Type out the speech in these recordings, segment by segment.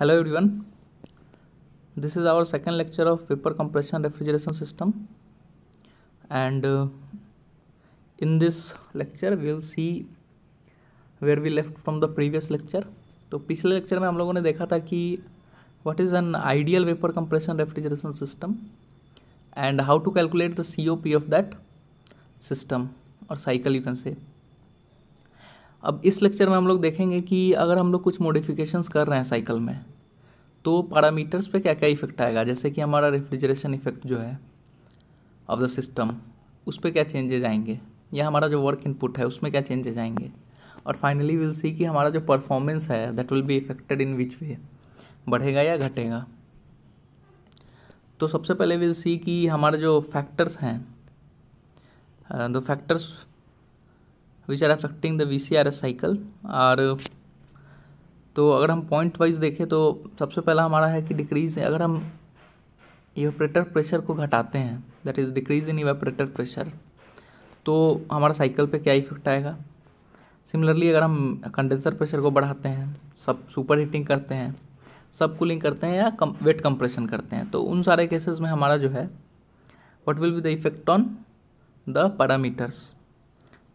Hello everyone this is our second lecture of vapour compression refrigeration system and in this lecture we will see where we left from the previous lecture तो पिछले lecture में हम लोगों ने देखा था कि what is an ideal vapour compression refrigeration system and how to calculate the C of that system और साइकिल यू कैन से अब इस लेक्चर में हम लोग देखेंगे कि अगर हम लोग कुछ मॉडिफिकेशंस कर रहे हैं साइकिल में तो पैरामीटर्स पे क्या क्या इफेक्ट आएगा जैसे कि हमारा रेफ्रिजरेशन इफेक्ट जो है ऑफ द सिस्टम उस पर क्या चेंजेज आएंगे या हमारा जो वर्क इनपुट है उसमें क्या चेंजेज आएंगे और फाइनली विल सी कि हमारा जो परफॉर्मेंस है that will be affected in which way बढ़ेगा या घटेगा तो सबसे पहले विल सी कि हमारे जो फैक्टर्स हैं the factors which are affecting the V C R S cycle और तो अगर हम पॉइंट वाइज देखें तो सबसे पहला हमारा है कि डिक्रीज अगर हम इवेपरेटर प्रेशर को घटाते हैं that is decrease in evaporator pressure तो हमारा साइकिल पे क्या इफेक्ट आएगा सिमिलरली अगर हम कंडेंसर प्रेशर को बढ़ाते हैं सब सुपर हीटिंग करते हैं सब कूलिंग करते हैं या कम वेट कंप्रेशन करते हैं तो उन सारे केसेस में हमारा जो है what will be the effect on the parameters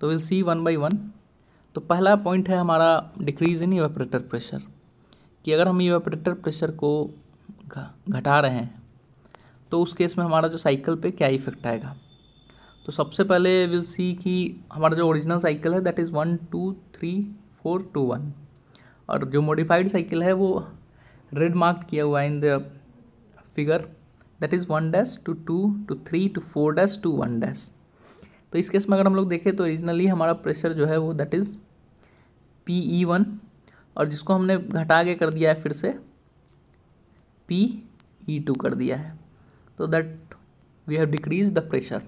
तो will see one by one तो पहला पॉइंट है हमारा डिक्रीज इन इवेपरेटर प्रेशर कि अगर हम इवेपरेटर प्रेशर को घटा रहे हैं तो उस केस में हमारा जो साइकिल पे क्या इफेक्ट आएगा तो सबसे पहले विल सी कि हमारा जो ओरिजिनल साइकिल है that is one two three four two one और जो मॉडिफाइड साइकिल है वो रेड मार्क किया हुआ है in the figure that is one dash two two two three two four dash two one dash तो इस केस में अगर हम लोग देखें तो ओरिजिनली हमारा प्रेशर जो है वो that is P E one और जिसको हमने घटा के कर दिया है फिर से पी ई टू कर दिया है तो that we have decrease the pressure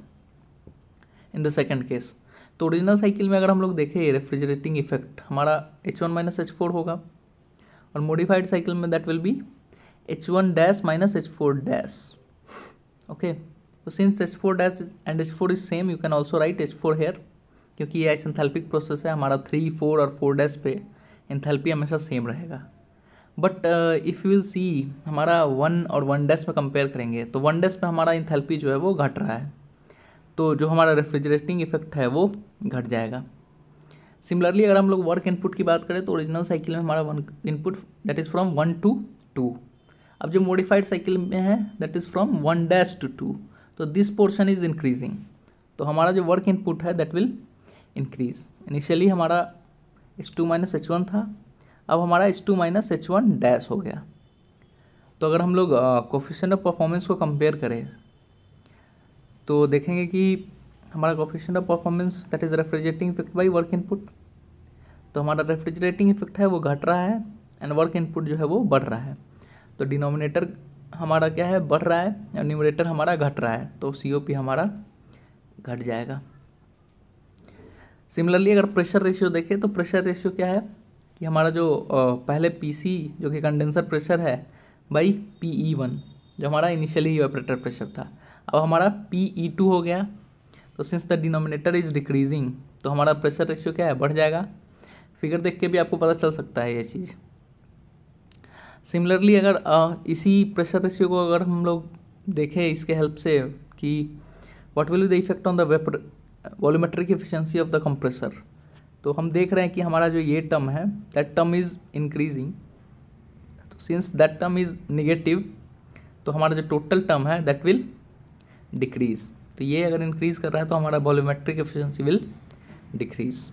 in the second case तो ओरिजिनल साइकिल में अगर हम लोग देखें रेफ्रिजरेटिंग इफेक्ट हमारा H one minus H four होगा और मॉडिफाइड साइकिल में that will be H one dash minus H four dash okay तो since H four dash and H four is same you can also write H four here क्योंकि ये isenthalpic process है हमारा three four और four dash पे enthalpy हमेशा same रहेगा but if you will see हमारा वन और वन डैश में कंपेयर करेंगे तो वन डैश में हमारा इंथेल्पी जो है वो घट रहा है तो जो हमारा रेफ्रिजरेटिंग इफेक्ट है वो घट जाएगा सिमिलरली अगर हम लोग वर्क इनपुट की बात करें तो ओरिजिनल साइकिल में हमारा one input that is from one two two अब जो मॉडिफाइड साइकिल में है that is from one dash two two तो दिस पोर्शन इज इंक्रीजिंग तो हमारा जो वर्क इनपुट है दैट विल इंक्रीज इनिशियली हमारा S two minus H one था अब हमारा S two minus H one dash हो गया तो अगर हम लोग कोफिशन ऑफ परफॉर्मेंस को कंपेयर करें तो देखेंगे कि हमारा coefficient of performance that is refrigerating effect by work input तो हमारा रेफ्रिजरेटिंग इफेक्ट है वो घट रहा है एंड वर्क इनपुट जो है वो बढ़ रहा है तो डिनोमिनेटर हमारा क्या है बढ़ रहा है और न्यूमरेटर हमारा घट रहा है तो सी ओ पी हमारा घट जाएगा सिमिलरली अगर प्रेशर रेशियो देखें तो प्रेशर रेशियो क्या है कि हमारा जो पहले पी सी जो कि कंडेंसर प्रेशर है बाई पी ई वन जो हमारा इनिशियली ऑपरेटर प्रेशर था अब हमारा पी ई टू हो गया तो since the denominator is decreasing तो हमारा प्रेशर रेशियो क्या है बढ़ जाएगा फिगर देख के भी आपको पता चल सकता है ये चीज़ सिमिलरली अगर इसी प्रेशर रेशियो को अगर हम लोग देखें इसके हेल्प से कि what will the effect on the vapour volumetric efficiency of the compressor तो हम देख रहे हैं कि हमारा जो ये टर्म है that term is increasing since that term is negative तो हमारा जो टोटल टर्म है दैट विल डिक्रीज तो ये अगर इंक्रीज कर रहा है तो हमारा वॉल्यूमेट्रिक एफिशिएंसी विल डिक्रीज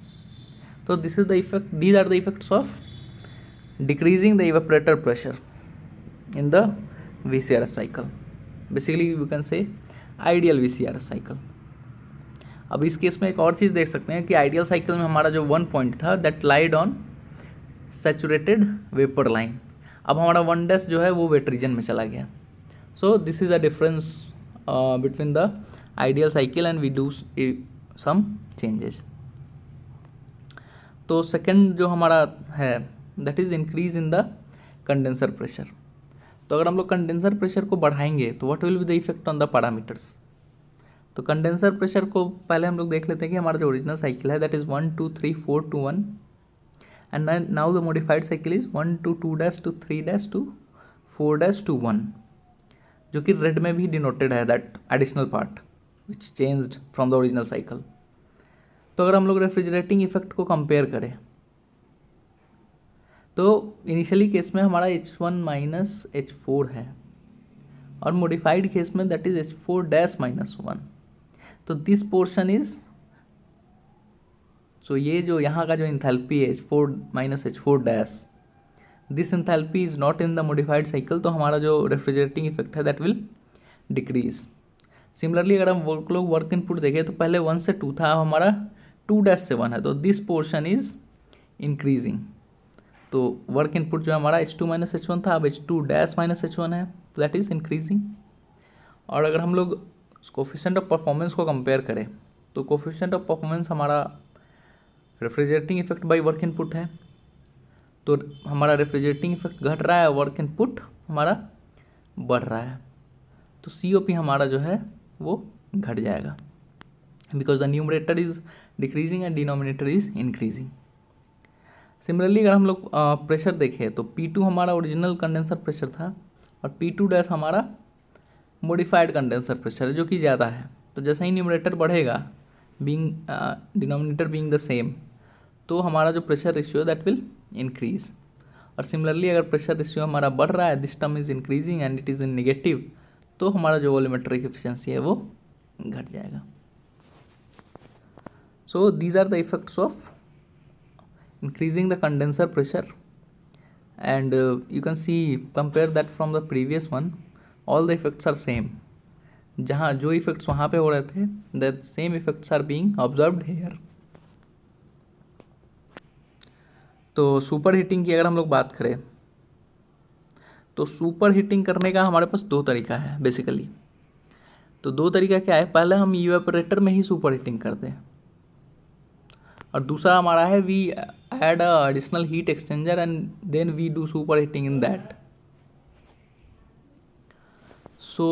तो this is the effect these are the effects of decreasing the evaporator pressure in the VCR cycle basically you can say ideal VCR cycle अब इस केस में एक और चीज़ देख सकते हैं कि आइडियल साइकिल में हमारा जो वन पॉइंट था that lied on saturated vapour line अब हमारा वन डैश जो है वो वेट रीजन में चला गया so this is a difference between the ideal cycle and we do some changes तो सेकंड जो हमारा है that is increase in the condenser pressure तो अगर हम लोग कंडेंसर प्रेशर को बढ़ाएंगे तो what will be the effect on the parameters तो कंडेंसर प्रेशर को पहले हम लोग देख लेते हैं कि हमारा जो ओरिजिनल साइकिल है that is one two three four two one and now the modified cycle is one two two dash two three dash two four dash two one जो कि रेड में भी डिनोटेड है that additional part which changed from the original cycle तो अगर हम लोग refrigerating effect को कंपेयर करें तो इनिशियली केस में हमारा H one minus H four है और मोडिफाइड केस में that is H four dash minus one तो दिस पोर्शन इज सो ये जो यहाँ का जो इंथेल्पी है H four minus H four dash this enthalpy is not in the modified cycle तो हमारा जो रेफ्रिजरेटिंग इफेक्ट है दैट विल डिक्रीज सिमिलरली अगर हम वर्क लोग वर्क इनपुट देखें तो पहले वन से टू था हमारा टू डैश से वन है तो दिस पोर्शन इज इंक्रीजिंग तो वर्क इनपुट जो है हमारा H two minus H one था अब H two dash minus H one है तो दैट इज़ इंक्रीजिंग और अगर हम लोग कोफिशेंट ऑफ परफॉर्मेंस को कंपेयर करें तो कोफिशेंट ऑफ परफॉर्मेंस हमारा refrigerating effect by work input है तो हमारा रेफ्रिजरेटिंग इफेक्ट घट रहा है वर्क इनपुट हमारा बढ़ रहा है तो सी हमारा जो है वो घट जाएगा because the numerator is decreasing and denominator is increasing similarly अगर हम लोग प्रेशर देखें तो P2 हमारा ओरिजिनल कंडेंसर प्रेशर था और P2 डैश हमारा मोडिफाइड कंडेंसर प्रेशर है जो कि ज़्यादा है तो जैसे ही न्यूमरेटर बढ़ेगा being denominator being the same तो हमारा जो pressure ratio that will increase और सिमिलरली अगर प्रेशर रेशियो हमारा बढ़ रहा है this term is increasing and it is in negative तो हमारा जो वॉल्यूमेट्रिक एफिशिएंसी है वो घट जाएगा so these are the effects of increasing the condenser pressure and uh, you can see compare that from the previous one all the effects are same जहाँ जो effects वहाँ पे हो रहे थे that same effects are being observed here तो superheating की अगर हम लोग बात करें तो सुपर हीटिंग करने का हमारे पास दो तरीका है बेसिकली तो दो तरीका क्या है पहले हम यूएपरेटर में ही सुपर हीटिंग करते हैं और दूसरा हमारा है we add a additional heat exchanger and then we do superheating in that so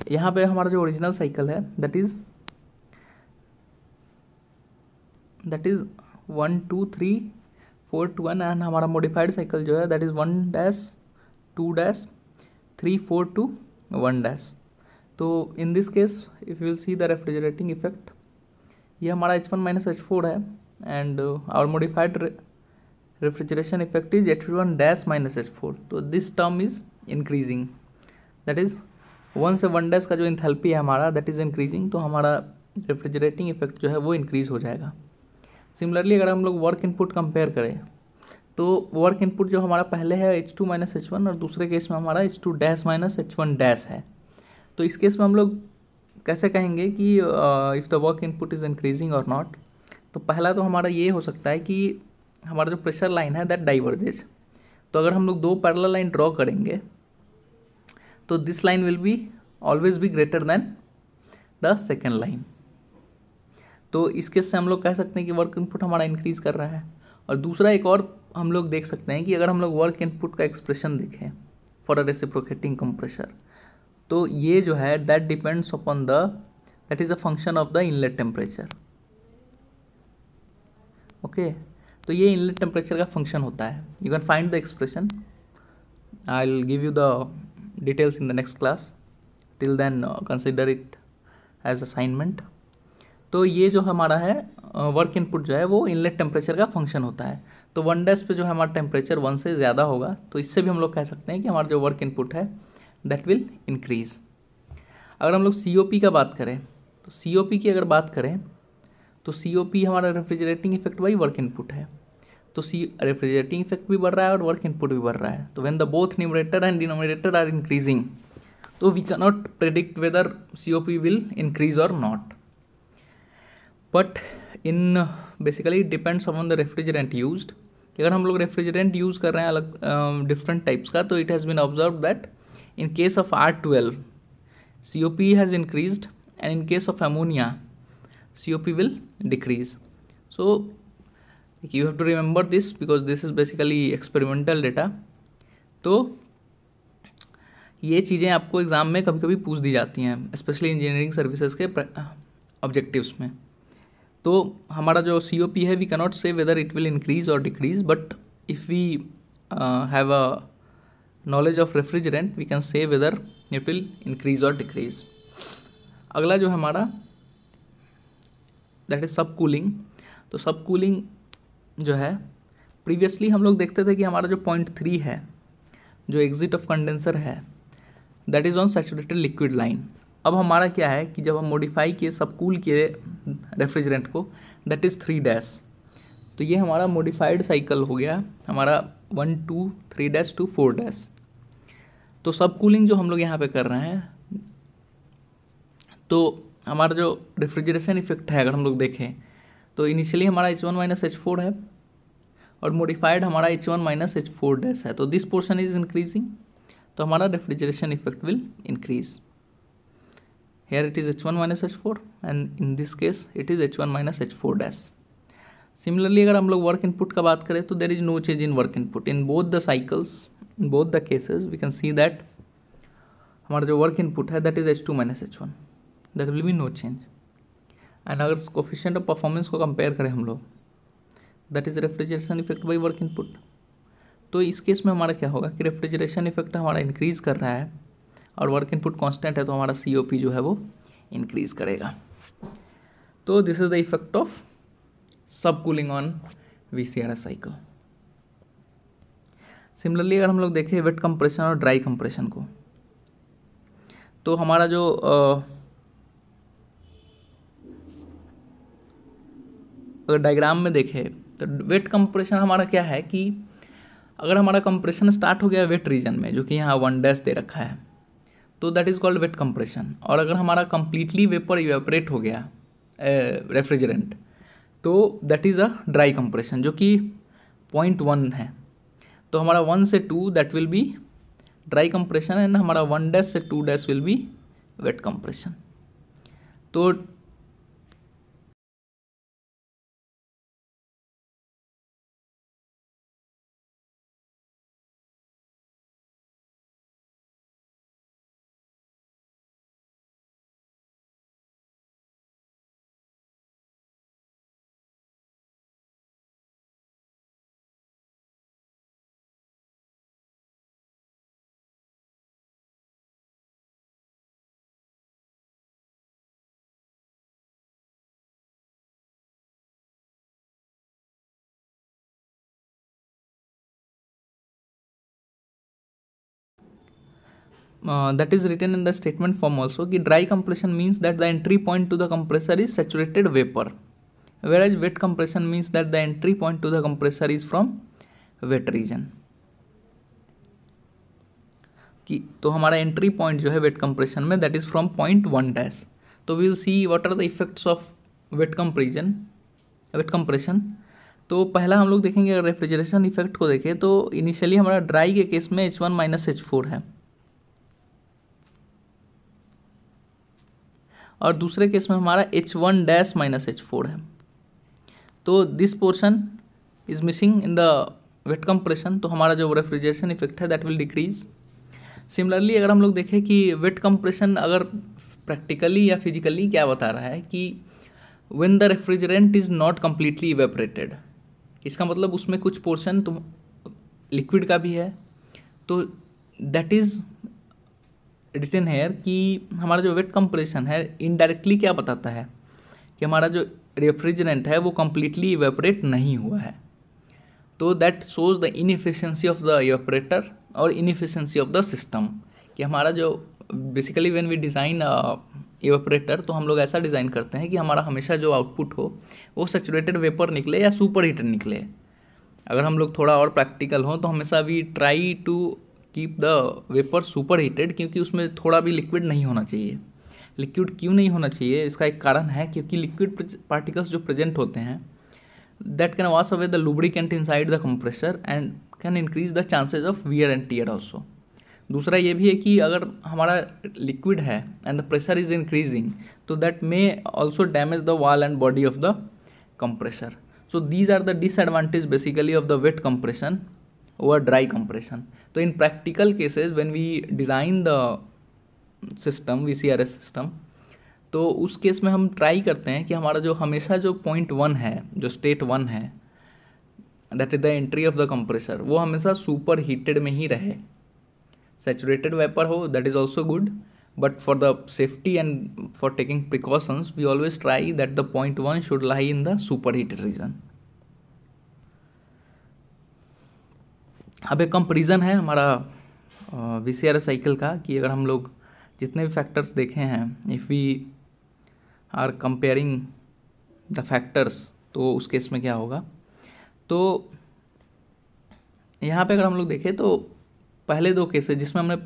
so, यहाँ पे हमारा जो ओरिजिनल साइकिल है that is that is one two three four two one and हमारा मॉडिफाइड साइकिल जो है that is one dash two dash three four two one dash तो in this case if you see the refrigerating effect ये हमारा H one minus H four है and our modified refrigeration effect is H1 dash minus H4 तो this term is increasing that is one से one dash का जो enthalpy है हमारा that is increasing तो हमारा रेफ्रिजरेटिंग इफेक्ट जो है वो इंक्रीज़ हो जाएगा सिमिलरली अगर हम लोग वर्क इनपुट कंपेयर करें तो वर्क इनपुट जो हमारा पहले है H two minus H one और दूसरे केस में हमारा H two dash minus H one dash है तो इस केस में हम लोग कैसे कहेंगे कि if the work input is increasing और नॉट तो पहला तो हमारा ये हो सकता है कि हमारा जो प्रेशर लाइन है दैट डाइवर्जेज तो अगर हम लोग दो पैरल लाइन ड्रॉ करेंगे तो this line will be always be greater than the second line तो इस केस से हम लोग कह सकते हैं कि वर्क इनपुट हमारा इंक्रीज कर रहा है और दूसरा एक और हम लोग देख सकते हैं कि अगर हम लोग वर्क इनपुट का एक्सप्रेशन देखें फॉर अ रेसिप्रोकेटिंग कंप्रेशर तो ये जो है that depends upon the that is a function of the inlet temperature okay तो ये इनलेट टेम्परेचर का फंक्शन होता है you can find the expression I will give you the details in the next class till then consider it as assignment तो ये जो हमारा है वर्क uh, इनपुट जो है वो इनलेट टेम्परेचर का फंक्शन होता है तो वन डैश पे जो है हमारा टेम्परेचर वन से ज़्यादा होगा तो इससे भी हम लोग कह सकते हैं कि हमारा जो वर्क इनपुट है दैट विल इंक्रीज़ अगर हम लोग सी का बात करें तो सी की अगर बात करें तो सी ओ पी हमारा रेफ्रिजरेटिंग इफेक्ट वही वर्क इनपुट है तो सी रेफ्रिजरेटिंग इफेक्ट भी बढ़ रहा है और वर्क इनपुट भी बढ़ रहा है तो when the both numerator and denominator are increasing तो we not predict whether C O P will increase और not but in basically depends on the refrigerant use अगर हम लोग रेफ्रिजरेंट यूज़ कर रहे हैं अलग डिफरेंट टाइप्स का तो it has been observe that in case of R twelve C O P has increase and in case of ammonia COP will decrease. So you have to remember this because this is basically experimental data. तो ये चीज़ें आपको exam में कभी कभी पूछ दी जाती हैं स्पेशली इंजीनियरिंग सर्विसेज के ऑब्जेक्टिव्स में तो हमारा जो सी ओ पी है we cannot say whether it will increase और decrease but if we have a knowledge of refrigerant we can say whether it will increase और डिक्रीज अगला जो हमारा दैट इज सब कूलिंग तो सब कूलिंग जो है प्रीवियसली हम लोग देखते थे कि हमारा जो पॉइंट थ्री है जो एग्जिट ऑफ कंडेंसर है that is on saturated liquid line अब हमारा क्या है कि जब हम मॉडिफाई किए सब कूल किए रेफ्रिजरेंट को दैट इज़ थ्री डैश तो ये हमारा मॉडिफाइड साइकिल हो गया हमारा one two three dash two four dash तो सब कूलिंग जो हम लोग यहाँ पे कर रहे हैं तो हमारा जो रेफ्रिजरेशन इफेक्ट है अगर हम लोग देखें तो इनिशियली हमारा H one minus H four है और मोडिफाइड हमारा H one minus H four dash है तो दिस पोर्शन इज इंक्रीजिंग तो हमारा refrigeration effect will increase here it is H one minus H four and in this case it is H one minus H four dash similarly अगर हम लोग work input का बात करें तो there is no change in work input in both the cycles in both the cases we can see that हमारा जो work input है that is H two minus H one that will be no change and अगर coefficient of performance को compare करें हम लोग that is refrigeration effect by work input तो इस केस में हमारा क्या होगा कि रेफ्रिजरेशन इफेक्ट हमारा इंक्रीज़ कर रहा है और वर्क इनपुट कॉन्स्टेंट है तो हमारा सी जो है वो इंक्रीज़ करेगा तो this is the effect of subcooling on V C R S cycle similarly अगर हम लोग देखें वेट कंप्रेशन और ड्राई कंप्रेशन को तो हमारा जो अगर डायग्राम में देखें तो वेट कंप्रेशन हमारा क्या है कि अगर हमारा कंप्रेशन स्टार्ट हो गया वेट रीजन में जो कि यहाँ वन डैश दे रखा है तो that is called wet compression और अगर हमारा कंप्लीटली वेपर इवेपरेट हो गया रेफ्रिजरेंट तो that is a dry compression जो कि पॉइंट वन है तो हमारा वन से two that will be dry compression and हमारा वन डैश से two dash will be wet compression तो that is written in the statement form also कि dry compression means that the entry point to the compressor is saturated vapor whereas wet compression means that the entry point to the compressor is from wet region कि तो हमारा entry point जो है wet compression में that is from point one dash तो we'll see what are the effects of wet compression wet compression तो पहला हम लोग देखेंगे रेफ्रिजरेशन इफेक्ट को देखें तो इनिशियली हमारा ड्राई के केस में H one minus H four है और दूसरे केस में हमारा H one dash minus H four है तो this portion is missing in the wet compression तो हमारा जो रेफ्रिजरेशन इफेक्ट है दैट विल डिक्रीज सिमिलरली अगर हम लोग देखें कि वेट कंप्रेशन अगर प्रैक्टिकली या फिजिकली क्या बता रहा है कि when the refrigerant is not completely evaporated इसका मतलब उसमें कुछ पोर्शन तुम लिक्विड का भी है तो दैट इज़ रिटर्न हेयर कि हमारा जो वेट कंप्रेशन है इनडायरेक्टली क्या बताता है कि हमारा जो रेफ्रिजरेंट है वो कम्प्लीटली इवेपरेट नहीं हुआ है तो that shows the inefficiency of the evaporator और इनफिशेंसी ऑफ द सिस्टम कि हमारा जो basically when we design evaporator तो हम लोग ऐसा डिज़ाइन करते हैं कि हमारा हमेशा जो आउटपुट हो वो सेचुरेटेड वेपर निकले या सुपर हीटर निकले अगर हम लोग थोड़ा और प्रैक्टिकल हों तो हमेशा we try to keep the vapour superheated क्योंकि उसमें थोड़ा भी लिक्विड नहीं होना चाहिए लिक्विड क्यों नहीं होना चाहिए इसका एक कारण है क्योंकि लिक्विड पार्टिकल्स जो प्रेजेंट होते हैं that can wash away the lubricant inside the compressor and can increase the chances of wear and tear also दूसरा ये भी है कि अगर हमारा लिक्विड है and the pressure is increasing तो that may also damage the wall and body of the compressor so these are the disadvantage basically of the wet compression over dry compression तो in practical cases when we design the system V C R S system तो उस case में हम try करते हैं कि हमारा जो हमेशा जो पॉइंट वन है जो स्टेट वन है that is the entry of the compressor वो हमेशा सुपर हीटेड में ही रहे सेचुरेटेड वेपर हो that is also good but for the safety and for taking precautions we always try that the point one should lie in the super heated region अब एक comparison है हमारा we cycle का कि अगर हम लोग जितने भी फैक्टर्स देखे हैं if we are comparing the factors तो उस केस में क्या होगा तो यहाँ पे अगर हम लोग देखें तो पहले दो केसेस जिसमें हमने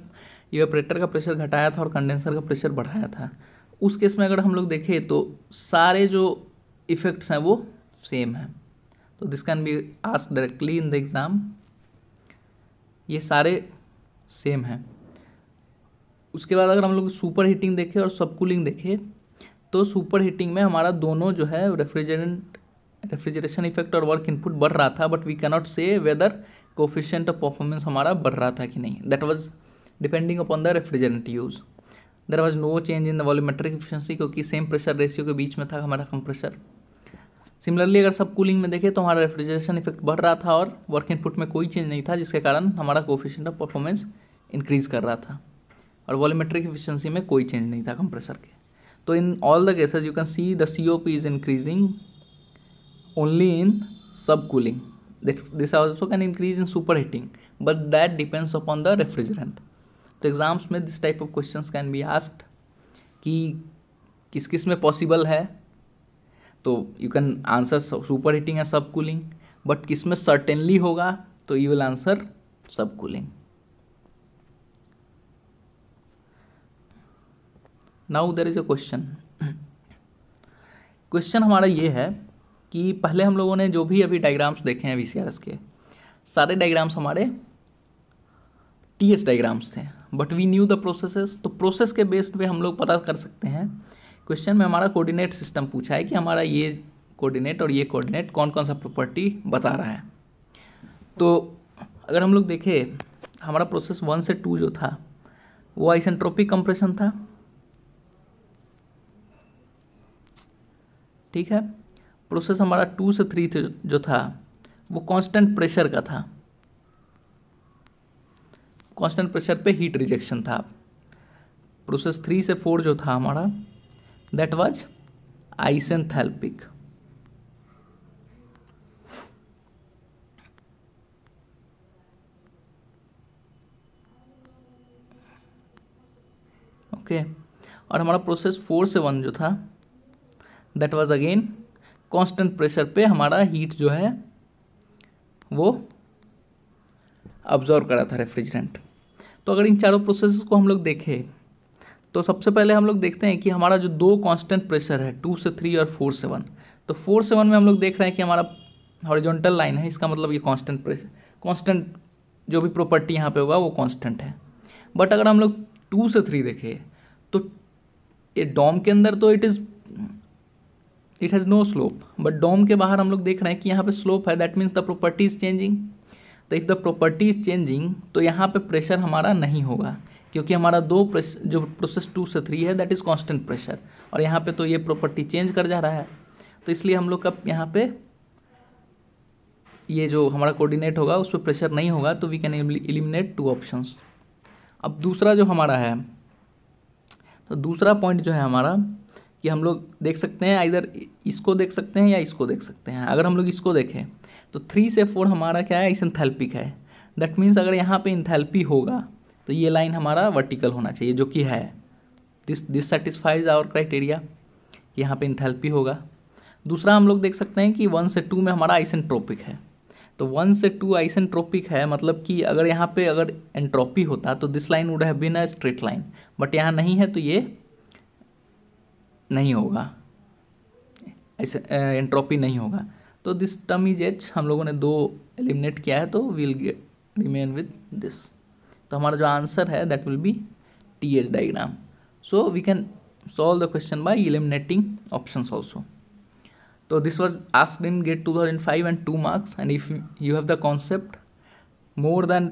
इवेपरेटर का प्रेशर घटाया था और कंडेंसर का प्रेशर बढ़ाया था उस केस में अगर हम लोग देखें तो सारे जो इफ़ेक्ट्स हैं वो सेम हैं तो this can be ask directly in the exam ये सारे सेम हैं उसके बाद अगर हम लोग सुपर हीटिंग देखें और सब कूलिंग देखें तो सुपर हीटिंग में हमारा दोनों जो है रेफ्रिजरेंट रेफ्रिजरेशन इफेक्ट और वर्क इनपुट बढ़ रहा था but we cannot say whether coefficient of performance हमारा बढ़ रहा था कि नहीं that was depending upon the refrigerant use there was no change in the volumetric efficiency क्योंकि सेम प्रेशर रेशियो के बीच में था हमारा कंप्रेशर सिमिलरली अगर सब कूलिंग में देखें तो हमारा रेफ्रिजरेशन इफेक्ट बढ़ रहा था और वर्क इनपुट में कोई चेंज नहीं था जिसके कारण हमारा कोफिशेंट ऑफ परफॉर्मेंस इंक्रीज कर रहा था और वॉलीमेट्रिक इफिशेंसी में कोई चेंज नहीं था कंप्रेसर के तो in all the cases you can see the C O P is increasing only in sub cooling this also can increase in super heating but that depends upon the refrigerant तो exams में this type of question can be asked कि किस किस में possible है तो you can answer super heating या sub cooling but किस में सर्टेनली होगा तो you will answer sub cooling now there is a question question हमारा ये है कि पहले हम लोगों ने जो भी अभी डायग्राम्स देखे हैं वी के सारे डायग्राम्स हमारे टी एस डायग्राम्स थे but we knew the processes तो प्रोसेस के बेस्ड पे हम लोग पता कर सकते हैं क्वेश्चन में हमारा कोऑर्डिनेट सिस्टम पूछा है कि हमारा ये कोऑर्डिनेट और ये कोऑर्डिनेट कौन कौन सा प्रॉपर्टी बता रहा है तो अगर हम लोग देखें हमारा प्रोसेस वन से टू जो था वो आइसेंट्रोपिक कंप्रेशन था ठीक है प्रोसेस हमारा टू से थ्री जो था वो कांस्टेंट प्रेशर का था कांस्टेंट प्रेशर पे हीट रिजेक्शन था प्रोसेस थ्री से फोर जो था हमारा that was isenthalpic okay okay. और हमारा प्रोसेस फोर से वन जो था that was again constant pressure पे हमारा हीट जो है वो ऑब्जॉर्व करा था रेफ्रिजरेंट तो अगर इन चारों प्रोसेस को हम लोग देखें तो सबसे पहले हम लोग देखते हैं कि हमारा जो दो कांस्टेंट प्रेशर है टू से थ्री और फोर से वन तो फोर से वन में हम लोग देख रहे हैं कि हमारा हॉरिजॉन्टल लाइन है इसका मतलब ये कांस्टेंट प्रेशर कांस्टेंट जो भी प्रॉपर्टी यहाँ पे होगा वो कांस्टेंट है बट अगर हम लोग टू से थ्री देखें तो ये डॉम के अंदर तो it is it has no slope but dome के बाहर हम लोग देख रहे हैं कि यहाँ पर स्लोप है that means the property is changing तो if the property is changing तो यहाँ पर प्रेशर हमारा नहीं होगा क्योंकि हमारा दो जो प्रोसेस टू से थ्री है दैट इज़ कांस्टेंट प्रेशर और यहाँ पे तो ये प्रॉपर्टी चेंज कर जा रहा है तो इसलिए हम लोग का यहाँ पे ये जो हमारा कोऑर्डिनेट होगा उस पर प्रेशर नहीं होगा तो we can eliminate two options अब दूसरा जो हमारा है तो दूसरा पॉइंट जो है हमारा कि हम लोग देख सकते हैं इधर इसको देख सकते हैं या इसको देख सकते हैं अगर हम लोग इसको देखें तो थ्री से फोर हमारा क्या है इसेंथेल्पिक है दैट मीन्स अगर यहाँ पे इंथेल्पी होगा तो ये लाइन हमारा वर्टिकल होना चाहिए जो कि है this this satisfies our criteria यहाँ पे इंथेल्पी होगा दूसरा हम लोग देख सकते हैं कि वन से टू में हमारा आइसेंट्रोपिक है तो वन से टू आइसेंट्रोपिक है मतलब कि अगर यहाँ पे अगर एंट्रोपी होता तो this line would have been a straight line but यहाँ नहीं है तो ये नहीं होगा ऐसे एंट्रोपी नहीं होगा तो दिस टर्म इज एच हम लोगों ने दो एलिमिनेट किया है तो will get remain with this तो हमारा जो आंसर है that will be T H diagram so we can solve the question by eliminating option also तो this was asked in GATE two thousand five and two marks and if you have the concept more than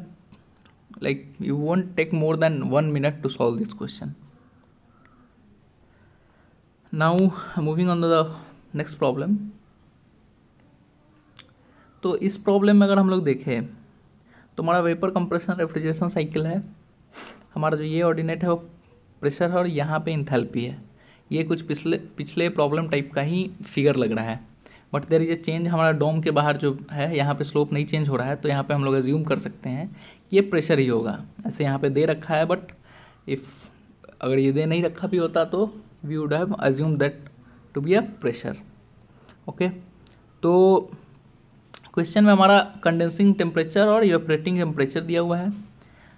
like you won't take more than one minute to solve this question now moving on the next problem तो इस problem में अगर हम लोग देखें तो हमारा vapour compression refrigeration cycle है हमारा जो ये ऑर्डिनेट है वो प्रेशर है और यहाँ पे इंथेल्पी है ये कुछ पिछले पिछले प्रॉब्लम टाइप का ही फिगर लग रहा है but there is a change हमारा डोम के बाहर जो है यहाँ पे स्लोप नहीं चेंज हो रहा है तो यहाँ पे हम लोग एज्यूम कर सकते हैं कि ये प्रेशर ही होगा ऐसे यहाँ पे दे रखा है बट इफ़ अगर ये दे नहीं रखा भी होता तो we would have assume that to be a pressure okay तो क्वेश्चन में हमारा कंडेंसिंग टेम्परेचर और इवेपरेटिंग टेम्परेचर दिया हुआ है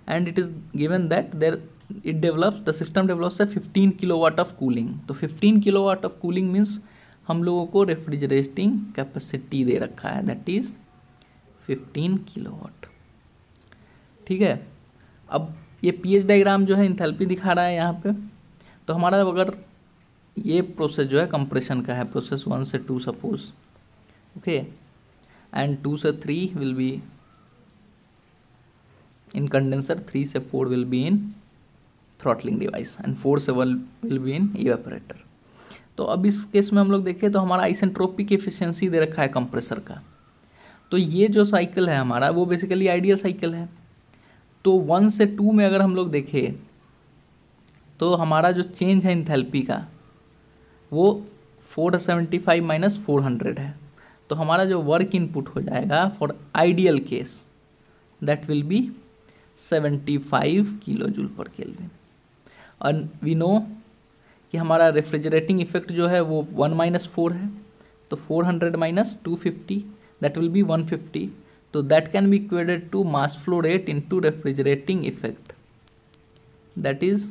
and it is given that there it develops the system develops है fifteen kilo watt of cooling तो fifteen kilo watt of cooling means हम लोगों को रेफ्रिजरेटिंग कैपेसिटी दे रखा है that is fifteen kilo watt ठीक है अब ये पी एच डाइग्राम जो है इंथेल्पी दिखा रहा है यहाँ पे तो हमारा अगर ये प्रोसेस जो है कंप्रेशन का है प्रोसेस वन से two suppose okay okay. and 2 से 3 will be in condenser 3 से 4 will be in throttling device and 4 से 1 विल बी इन इवेपरेटर तो अब इस केस में हम लोग देखें तो हमारा आइसेंट्रोपिक एफिशिएंसी दे रखा है कंप्रेसर का तो ये जो साइकिल है हमारा वो बेसिकली आइडियल साइकिल है तो वन से टू में अगर हम लोग देखें तो हमारा जो चेंज है इन का वो four seventy five minus four hundred है तो हमारा जो वर्क इनपुट हो जाएगा for ideal case that will be 75 kilo joule per kelvin और वी नो कि हमारा रेफ्रिजरेटिंग इफेक्ट जो है वो वन माइनस फोर है तो four hundred minus two fifty that will be one fifty तो that can be equated to mass flow rate into refrigerating effect that is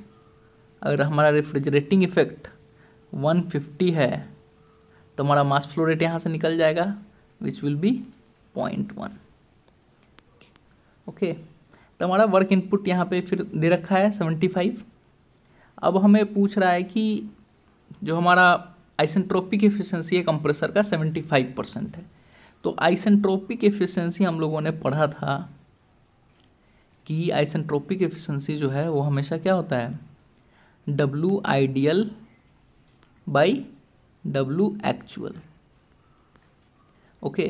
अगर हमारा रेफ्रिजरेटिंग इफेक्ट 150 है तो हमारा मास फ्लो रेट यहाँ से निकल जाएगा which will be point one okay तो हमारा वर्क इनपुट यहाँ पे फिर दे रखा है सेवेंटी फाइव अब हमें पूछ रहा है कि जो हमारा आइसेंट्रोपिक एफिशिएंसी है कंप्रेसर का सेवेंटी फाइव परसेंट है तो आइसेंट्रोपिक एफिशिएंसी हम लोगों ने पढ़ा था कि आइसेंट्रोपिक एफिशिएंसी जो है वो हमेशा क्या होता है W ideal by W actual okay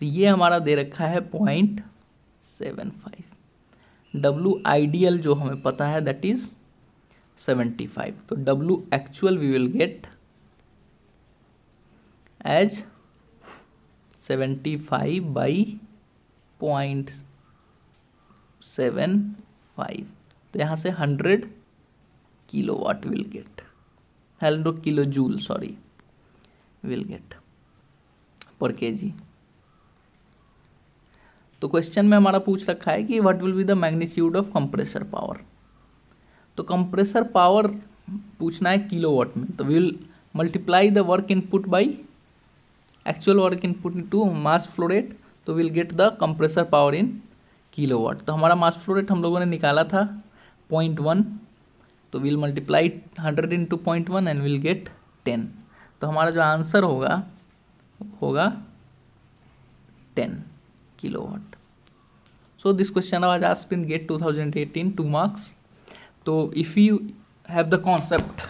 तो ये हमारा दे रखा है point seven five W ideal जो हमें पता है दैट इज सेवेंटी फाइव तो W actual we will get as seventy five by point seven five तो यहाँ से hundred kilo watt will get hundred kilo joule sorry get per K जी तो question में हमारा पूछ रखा है कि what will be the magnitude of compressor power तो कंप्रेसर पावर पूछना है किलोवाट में तो will multiply the work input by actual work input to mass flow rate तो will get the compressor power in kilowatt तो हमारा मास फ्लोरेट हम लोगों ने निकाला था पॉइंट वन तो will multiply hundred into point one and will get ten तो हमारा जो आंसर होगा होगा ten kilo watt so this question was ask in GATE 2018 two marks तो if you have the concept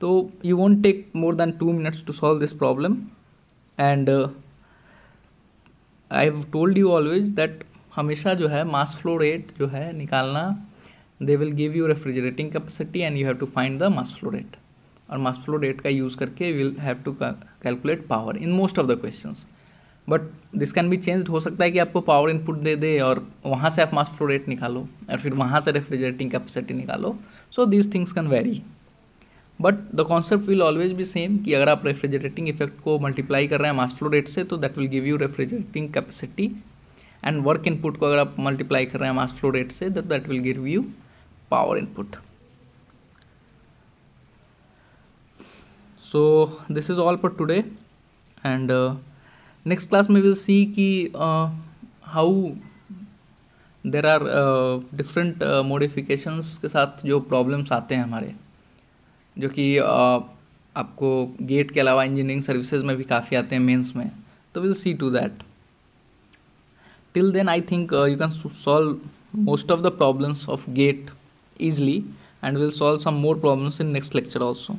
तो you won't take more than two minutes to solve this problem and I have told you always that हमेशा जो है mass flow rate जो है निकालना they will give you refrigerating capacity and you have to find the mass flow rate और mass flow rate का use करके will have to calculate power in most of the questions but this can भी change हो सकता है कि आपको power input दे दे और वहाँ से आप मास फ्लो रेट निकालो और फिर वहाँ से रेफ्रिजरेटिंग कैपेसिटी निकालो so these things can vary but the concept will always भी सेम कि अगर आप रेफ्रिजरेटिंग इफेक्ट को मल्टीप्लाई कर रहे हैं मास फ्लो रेट से तो that will give you refrigerating capacity and work input को अगर आप मल्टीप्लाई कर रहे हैं मास फ्लो रेट से that will give you power input so this is all for today and next class में विल सी कि how there are different modifications के साथ जो प्रॉब्लम्स आते हैं हमारे जो कि uh, आपको गेट के अलावा इंजीनियरिंग सर्विसेज में भी काफ़ी आते हैं मेंस में तो will see to that till then I think you can solve most of the problems of GATE easily and will solve some more problems in next lecture also